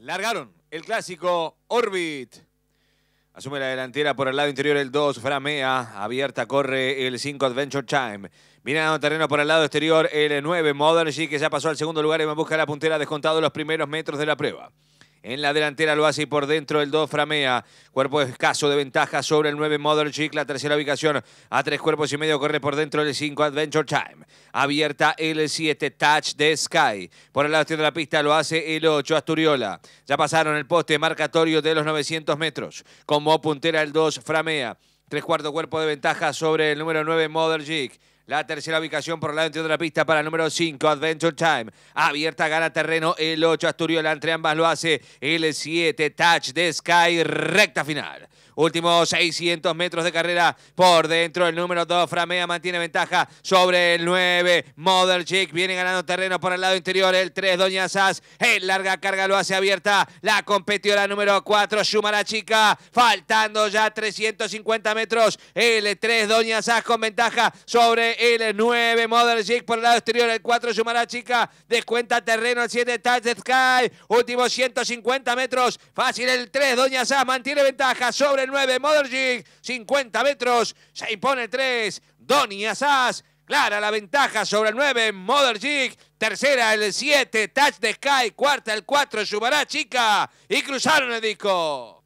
Largaron el clásico Orbit. Asume la delantera por el lado interior el 2, Framea. Abierta corre el 5, Adventure Time. Viene terreno por el lado exterior el 9, Modern G, que ya pasó al segundo lugar y busca la puntera descontado los primeros metros de la prueba. En la delantera lo hace y por dentro el 2 Framea. Cuerpo escaso de ventaja sobre el 9 Modern Jig. La tercera ubicación a tres cuerpos y medio corre por dentro el 5 Adventure Time. Abierta el 7 Touch de Sky. Por el lado de la pista lo hace el 8 Asturiola. Ya pasaron el poste marcatorio de los 900 metros. Como puntera el 2 Framea. Tres cuarto cuerpo de ventaja sobre el número 9 Mother Jig. La tercera ubicación por el lado interior de la pista para el número 5, Adventure Time. Abierta, gana terreno el 8, Asturiola. Entre ambas lo hace el 7, Touch de Sky, recta final. Últimos 600 metros de carrera por dentro. El número 2, Framea, mantiene ventaja sobre el 9. Mother Chick viene ganando terreno por el lado interior. El 3, Doña Sass. En larga carga lo hace abierta. La competidora número 4, Shumara Chica. Faltando ya 350 metros. El 3, Doña Sass con ventaja sobre el 9, Modern Jig por el lado exterior, el 4, sumará, Chica, descuenta terreno, el 7, Touch the Sky, último 150 metros, fácil el 3, Doña Sá mantiene ventaja sobre el 9, Mother Jig, 50 metros, se impone el 3, Doña Sass, clara la ventaja sobre el 9, Mother Jig. Tercera, el 7, Touch the Sky. Cuarta, el 4, Subará Chica. Y cruzaron el disco.